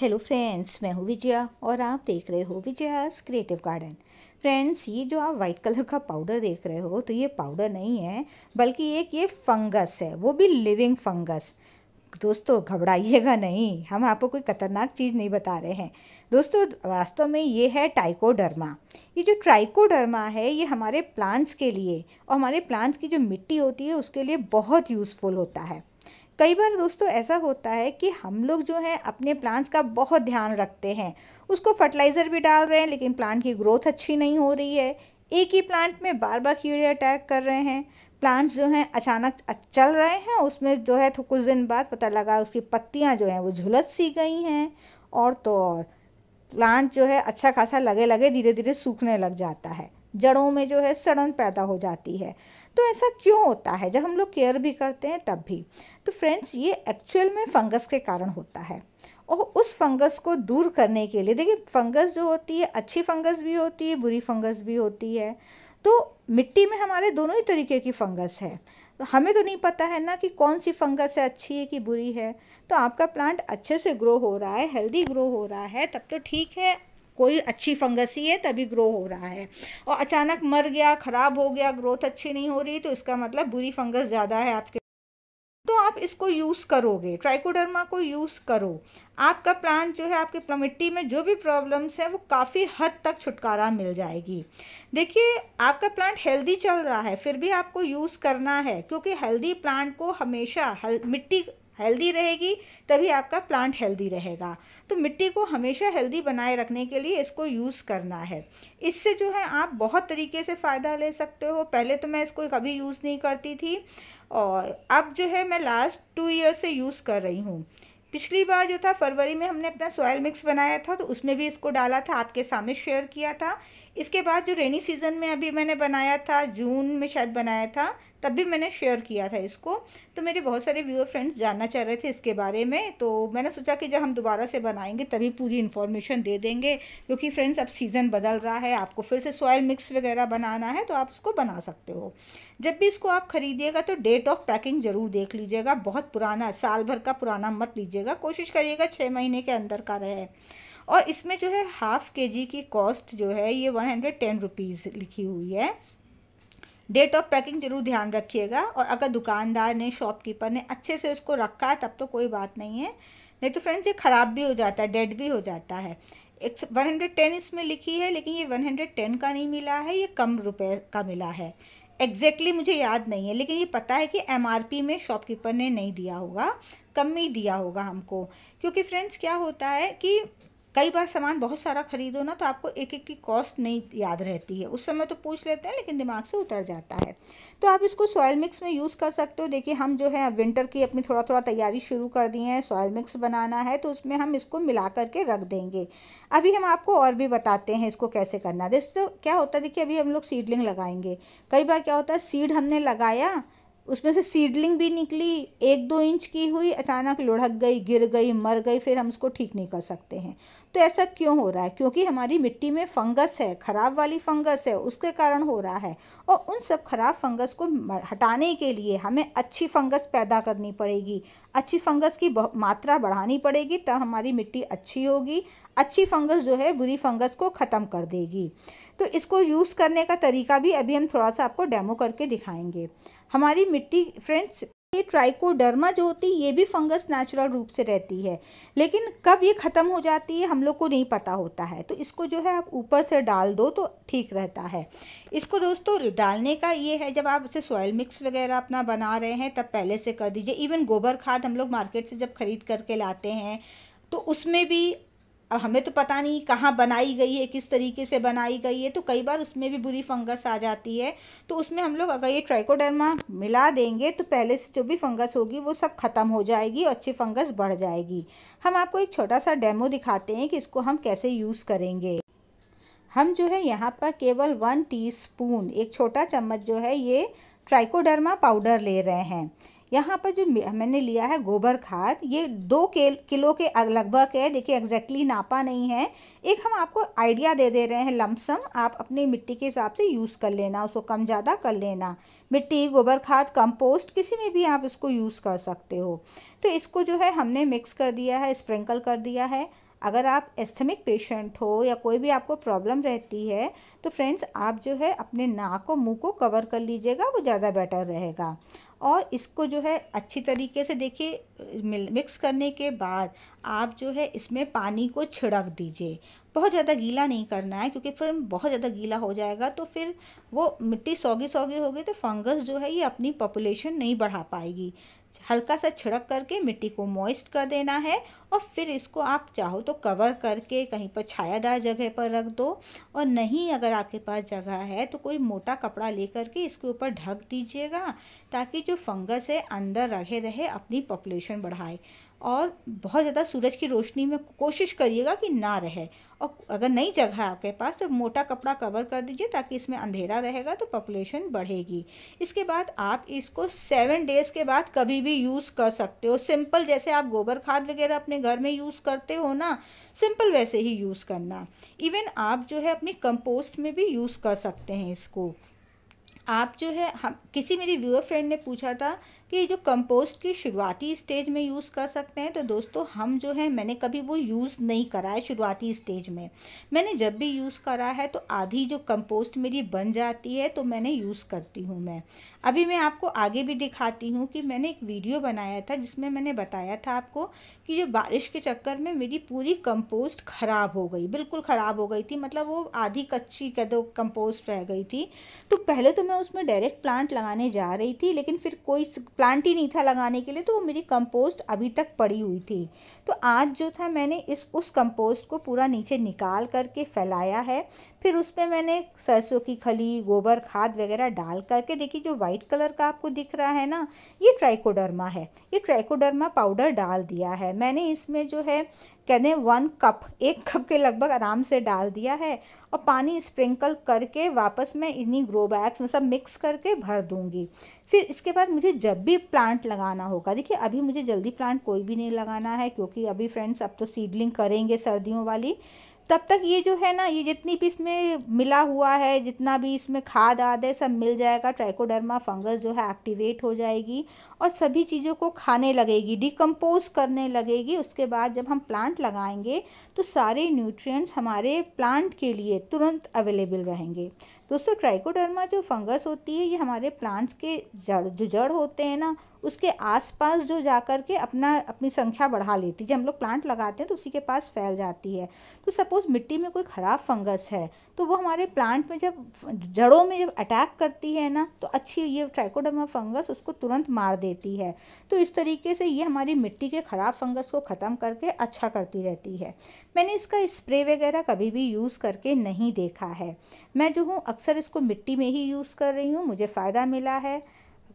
hello friends मैं हूँ विजया और आप देख रहे हो विजयास क्रिएटिव गार्डन फ्रेंड्स ये जो आप वाइट कलर का पाउडर देख रहे हो तो ये पाउडर नहीं है बल्कि एक ये फंगस है वो भी लिविंग फंगस दोस्तों घबराइएगा नहीं हम आपको कोई खतरनाक चीज़ नहीं बता रहे हैं दोस्तों वास्तव में ये है टाइकोडर्मा ये जो ट्राइकोडर्मा है ये हमारे प्लांट्स के लिए और हमारे प्लांट्स की जो मिट्टी होती है उसके लिए बहुत यूज़फुल होता है कई बार दोस्तों ऐसा होता है कि हम लोग जो हैं अपने प्लांट्स का बहुत ध्यान रखते हैं उसको फर्टिलाइज़र भी डाल रहे हैं लेकिन प्लांट की ग्रोथ अच्छी नहीं हो रही है एक ही प्लांट में बार बार कीड़े अटैक कर रहे हैं प्लांट्स जो हैं अचानक चल रहे हैं उसमें जो है तो कुछ दिन बाद पता लगा उसकी पत्तियां जो हैं वो झुलस सी गई हैं और तो और प्लांट जो है अच्छा खासा लगे लगे धीरे धीरे सूखने लग जाता है जड़ों में जो है सड़न पैदा हो जाती है तो ऐसा क्यों होता है जब हम लोग केयर भी करते हैं तब भी तो फ्रेंड्स ये एक्चुअल में फंगस के कारण होता है और उस फंगस को दूर करने के लिए देखिए फंगस जो होती है अच्छी फंगस भी होती है बुरी फंगस भी होती है तो मिट्टी में हमारे दोनों ही तरीके की फंगस है तो हमें तो नहीं पता है ना कि कौन सी फंगस है अच्छी है कि बुरी है तो आपका प्लांट अच्छे से ग्रो हो रहा है हेल्दी ग्रो हो रहा है तब तो ठीक है कोई अच्छी फंगस ही है तभी ग्रो हो रहा है और अचानक मर गया ख़राब हो गया ग्रोथ अच्छी नहीं हो रही तो इसका मतलब बुरी फंगस ज़्यादा है आपके तो आप इसको यूज़ करोगे ट्राइकोडर्मा को यूज़ करो आपका प्लांट जो है आपके मिट्टी में जो भी प्रॉब्लम्स हैं वो काफ़ी हद तक छुटकारा मिल जाएगी देखिए आपका प्लांट हेल्दी चल रहा है फिर भी आपको यूज़ करना है क्योंकि हेल्दी प्लांट को हमेशा हेल, मिट्टी हेल्दी रहेगी तभी आपका प्लांट हेल्दी रहेगा तो मिट्टी को हमेशा हेल्दी बनाए रखने के लिए इसको यूज़ करना है इससे जो है आप बहुत तरीके से फ़ायदा ले सकते हो पहले तो मैं इसको कभी यूज़ नहीं करती थी और अब जो है मैं लास्ट टू ईयर से यूज़ कर रही हूँ पिछली बार जो था फरवरी में हमने अपना सॉयल मिक्स बनाया था तो उसमें भी इसको डाला था आपके सामने शेयर किया था इसके बाद जो रेनी सीज़न में अभी मैंने बनाया था जून में शायद बनाया था तब भी मैंने शेयर किया था इसको तो मेरे बहुत सारे व्यूअर फ्रेंड्स जानना चाह रहे थे इसके बारे में तो मैंने सोचा कि जब हम दोबारा से बनाएंगे तभी पूरी इन्फॉर्मेशन दे देंगे क्योंकि फ्रेंड्स अब सीज़न बदल रहा है आपको फिर से सॉयल मिक्स वगैरह बनाना है तो आप उसको बना सकते हो जब भी इसको आप ख़रीदिएगा तो डेट ऑफ पैकिंग ज़रूर देख लीजिएगा बहुत पुराना साल भर का पुराना मत लीजिएगा कोशिश करिएगा छः महीने के अंदर का रहे और इसमें जो है हाफ़ के जी की कॉस्ट जो है ये वन हंड्रेड टेन रुपीज़ लिखी हुई है डेट ऑफ पैकिंग जरूर ध्यान रखिएगा और अगर दुकानदार ने शॉपकीपर ने अच्छे से उसको रखा है तब तो कोई बात नहीं है नहीं तो फ्रेंड्स ये ख़राब भी हो जाता है डेड भी हो जाता है एक वन हंड्रेड टेन इसमें लिखी है लेकिन ये वन हंड्रेड टेन का नहीं मिला है ये कम रुपए का मिला है एग्जैक्टली exactly मुझे याद नहीं है लेकिन ये पता है कि एम में शॉपकीपर ने नहीं दिया होगा कम ही दिया होगा हमको क्योंकि फ्रेंड्स क्या होता है कि कई बार सामान बहुत सारा खरीदो ना तो आपको एक एक की कॉस्ट नहीं याद रहती है उस समय तो पूछ लेते हैं लेकिन दिमाग से उतर जाता है तो आप इसको सॉयल मिक्स में यूज़ कर सकते हो देखिए हम जो है विंटर की अपनी थोड़ा थोड़ा तैयारी शुरू कर दी है सॉयल मिक्स बनाना है तो उसमें हम इसको मिला करके रख देंगे अभी हम आपको और भी बताते हैं इसको कैसे करना दोस्तों क्या होता है देखिए अभी हम लोग सीडलिंग लगाएंगे कई बार क्या होता है सीड हमने लगाया उसमें से सीडलिंग भी निकली एक दो इंच की हुई अचानक लुढ़क गई गिर गई मर गई फिर हम उसको ठीक नहीं कर सकते हैं तो ऐसा क्यों हो रहा है क्योंकि हमारी मिट्टी में फंगस है ख़राब वाली फंगस है उसके कारण हो रहा है और उन सब ख़राब फंगस को हटाने के लिए हमें अच्छी फंगस पैदा करनी पड़ेगी अच्छी फंगस की मात्रा बढ़ानी पड़ेगी तब हमारी मिट्टी अच्छी होगी अच्छी फंगस जो है बुरी फंगस को ख़त्म कर देगी तो इसको यूज़ करने का तरीका भी अभी हम थोड़ा सा आपको डेमो करके दिखाएंगे हमारी मिट्टी फ्रेंड्स ट्राइकोडर्मा जो होती है ये भी फंगस नेचुरल रूप से रहती है लेकिन कब ये ख़त्म हो जाती है हम लोग को नहीं पता होता है तो इसको जो है आप ऊपर से डाल दो तो ठीक रहता है इसको दोस्तों डालने का ये है जब आप इसे सॉयल मिक्स वगैरह अपना बना रहे हैं तब पहले से कर दीजिए इवन गोबर खाद हम लोग मार्केट से जब ख़रीद करके लाते हैं तो उसमें भी अब हमें तो पता नहीं कहाँ बनाई गई है किस तरीके से बनाई गई है तो कई बार उसमें भी बुरी फंगस आ जाती है तो उसमें हम लोग अगर ये ट्राइकोडर्मा मिला देंगे तो पहले से जो भी फंगस होगी वो सब ख़त्म हो जाएगी और अच्छी फंगस बढ़ जाएगी हम आपको एक छोटा सा डेमो दिखाते हैं कि इसको हम कैसे यूज़ करेंगे हम जो है यहाँ पर केवल वन टी एक छोटा चम्मच जो है ये ट्राइकोडर्मा पाउडर ले रहे हैं यहाँ पर जो मैंने लिया है गोबर खाद ये दो के, किलो के लगभग है देखिए एग्जैक्टली नापा नहीं है एक हम आपको आइडिया दे दे रहे हैं लमसम आप अपनी मिट्टी के हिसाब से यूज़ कर लेना उसको कम ज़्यादा कर लेना मिट्टी गोबर खाद कंपोस्ट किसी में भी आप इसको यूज़ कर सकते हो तो इसको जो है हमने मिक्स कर दिया है स्प्रिंकल कर दिया है अगर आप एस्थमिक पेशेंट हो या कोई भी आपको प्रॉब्लम रहती है तो फ्रेंड्स आप जो है अपने नाक और मुंह को कवर कर लीजिएगा वो ज़्यादा बेटर रहेगा और इसको जो है अच्छी तरीके से देखिए मिक्स करने के बाद आप जो है इसमें पानी को छिड़क दीजिए बहुत ज़्यादा गीला नहीं करना है क्योंकि फिर बहुत ज़्यादा गीला हो जाएगा तो फिर वो मिट्टी सौगी सौगी होगी तो फंगस जो है ये अपनी पॉपुलेशन नहीं बढ़ा पाएगी हल्का सा छिड़क करके मिट्टी को मॉइस्ट कर देना है और फिर इसको आप चाहो तो कवर करके कहीं पर छायादार जगह पर रख दो और नहीं अगर आपके पास जगह है तो कोई मोटा कपड़ा लेकर के इसके ऊपर ढक दीजिएगा ताकि जो फंगस है अंदर रहे रहे अपनी पॉपुलेशन बढ़ाए और बहुत ज़्यादा सूरज की रोशनी में कोशिश करिएगा कि ना रहे और अगर नई जगह है आपके पास तो मोटा कपड़ा कवर कर दीजिए ताकि इसमें अंधेरा रहेगा तो पॉपुलेशन बढ़ेगी इसके बाद आप इसको सेवन डेज़ के बाद कभी भी यूज़ कर सकते हो सिंपल जैसे आप गोबर खाद वगैरह अपने घर में यूज़ करते हो ना सिंपल वैसे ही यूज़ करना इवन आप जो है अपनी कंपोस्ट में भी यूज़ कर सकते हैं इसको आप जो है हम किसी मेरी व्यूअर फ्रेंड ने पूछा था कि जो कंपोस्ट की शुरुआती स्टेज में यूज़ कर सकते हैं तो दोस्तों हम जो है मैंने कभी वो यूज़ नहीं करा है शुरुआती स्टेज में मैंने जब भी यूज़ करा है तो आधी जो कंपोस्ट मेरी बन जाती है तो मैंने यूज़ करती हूँ मैं अभी मैं आपको आगे भी दिखाती हूँ कि मैंने एक वीडियो बनाया था जिसमें मैंने बताया था आपको कि जो बारिश के चक्कर में मेरी पूरी कंपोस्ट ख़राब हो गई बिल्कुल ख़राब हो गई थी मतलब वो आधी कच्ची कह दो कंपोस्ट रह गई थी तो पहले तो मैं उसमें डायरेक्ट प्लांट लगाने जा रही थी लेकिन फिर कोई प्लांट ही नहीं था लगाने के लिए तो वो मेरी कंपोस्ट अभी तक पड़ी हुई थी तो आज जो था मैंने इस उस कंपोस्ट को पूरा नीचे निकाल करके फैलाया है फिर उसमें मैंने सरसों की खली गोबर खाद वगैरह डाल करके देखिए जो वाइट कलर का आपको दिख रहा है ना ये ट्राइकोडर्मा है ये ट्राइकोडर्मा पाउडर डाल दिया है मैंने इसमें जो है कहते हैं वन कप एक कप के लगभग आराम से डाल दिया है और पानी स्प्रिंकल करके वापस मैं इन्हीं ग्रो बैग्स में सब मिक्स करके भर दूंगी फिर इसके बाद मुझे जब भी प्लांट लगाना होगा देखिए अभी मुझे जल्दी प्लांट कोई भी नहीं लगाना है क्योंकि अभी फ्रेंड्स अब तो सीडलिंग करेंगे सर्दियों वाली तब तक ये जो है ना ये जितनी भी इसमें मिला हुआ है जितना भी इसमें खाद आद है सब मिल जाएगा ट्राइकोडर्मा फंगस जो है एक्टिवेट हो जाएगी और सभी चीज़ों को खाने लगेगी डिकम्पोज करने लगेगी उसके बाद जब हम प्लांट लगाएंगे तो सारे न्यूट्रिएंट्स हमारे प्लांट के लिए तुरंत अवेलेबल रहेंगे दोस्तों ट्राइकोडर्मा जो फंगस होती है ये हमारे प्लांट्स के जड़ जो जड़ होते हैं ना उसके आसपास जो जाकर के अपना अपनी संख्या बढ़ा लेती है जब हम लोग प्लांट लगाते हैं तो उसी के पास फैल जाती है तो सपोज़ मिट्टी में कोई ख़राब फंगस है तो वो हमारे प्लांट में जब जड़ों में जब अटैक करती है ना तो अच्छी ये ट्राइकोडर्मा फंगस उसको तुरंत मार देती है तो इस तरीके से ये हमारी मिट्टी के ख़राब फंगस को ख़त्म करके अच्छा करती रहती है मैंने इसका स्प्रे वगैरह कभी भी यूज़ करके नहीं देखा है मैं जो हूँ अक्सर इसको मिट्टी में ही यूज़ कर रही हूँ मुझे फ़ायदा मिला है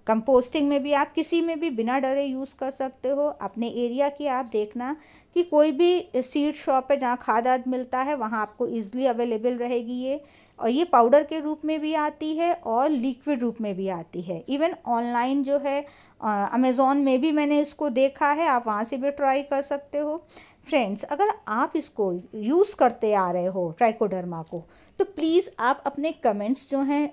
कंपोस्टिंग में भी आप किसी में भी बिना डरे यूज़ कर सकते हो अपने एरिया की आप देखना कि कोई भी सीड शॉप है जहाँ खाद आद मिलता है वहाँ आपको ईजिली अवेलेबल रहेगी ये और ये पाउडर के रूप में भी आती है और लिक्विड रूप में भी आती है इवन ऑनलाइन जो है अमेज़ोन में भी मैंने इसको देखा है आप वहाँ से भी ट्राई कर सकते हो फ्रेंड्स अगर आप इसको यूज़ करते आ रहे हो ट्राइकोडर्मा को तो प्लीज़ आप अपने कमेंट्स जो हैं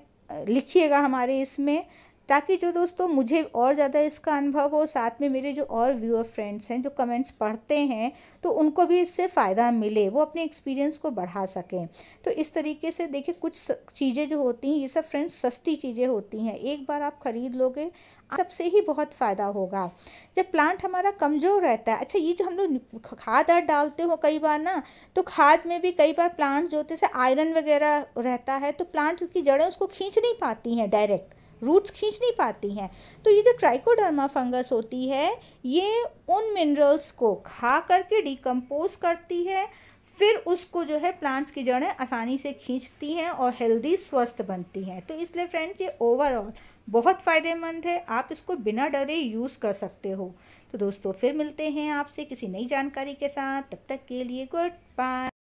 लिखिएगा हमारे इसमें ताकि जो दोस्तों मुझे और ज़्यादा इसका अनुभव हो साथ में मेरे जो और व्यूअर फ्रेंड्स हैं जो कमेंट्स पढ़ते हैं तो उनको भी इससे फ़ायदा मिले वो अपने एक्सपीरियंस को बढ़ा सकें तो इस तरीके से देखिए कुछ चीज़ें जो होती हैं ये सब फ्रेंड्स सस्ती चीज़ें होती हैं एक बार आप ख़रीद लोगे सबसे ही बहुत फ़ायदा होगा जब प्लांट हमारा कमज़ोर रहता है अच्छा ये जो हम लोग खाद आर डालते हो कई बार ना तो खाद में भी कई बार प्लांट जो होते आयरन वगैरह रहता है तो प्लांट की जड़ें उसको खींच नहीं पाती हैं डायरेक्ट रूट्स खींच नहीं पाती हैं तो ये जो ट्राइकोडर्मा फंगस होती है ये उन मिनरल्स को खा करके डिकम्पोज करती है फिर उसको जो है प्लांट्स की जड़ें आसानी से खींचती हैं और हेल्दी स्वस्थ बनती हैं तो इसलिए फ्रेंड्स ये ओवरऑल बहुत फ़ायदेमंद है आप इसको बिना डरे यूज़ कर सकते हो तो दोस्तों फिर मिलते हैं आपसे किसी नई जानकारी के साथ तब तक के लिए गुड बाय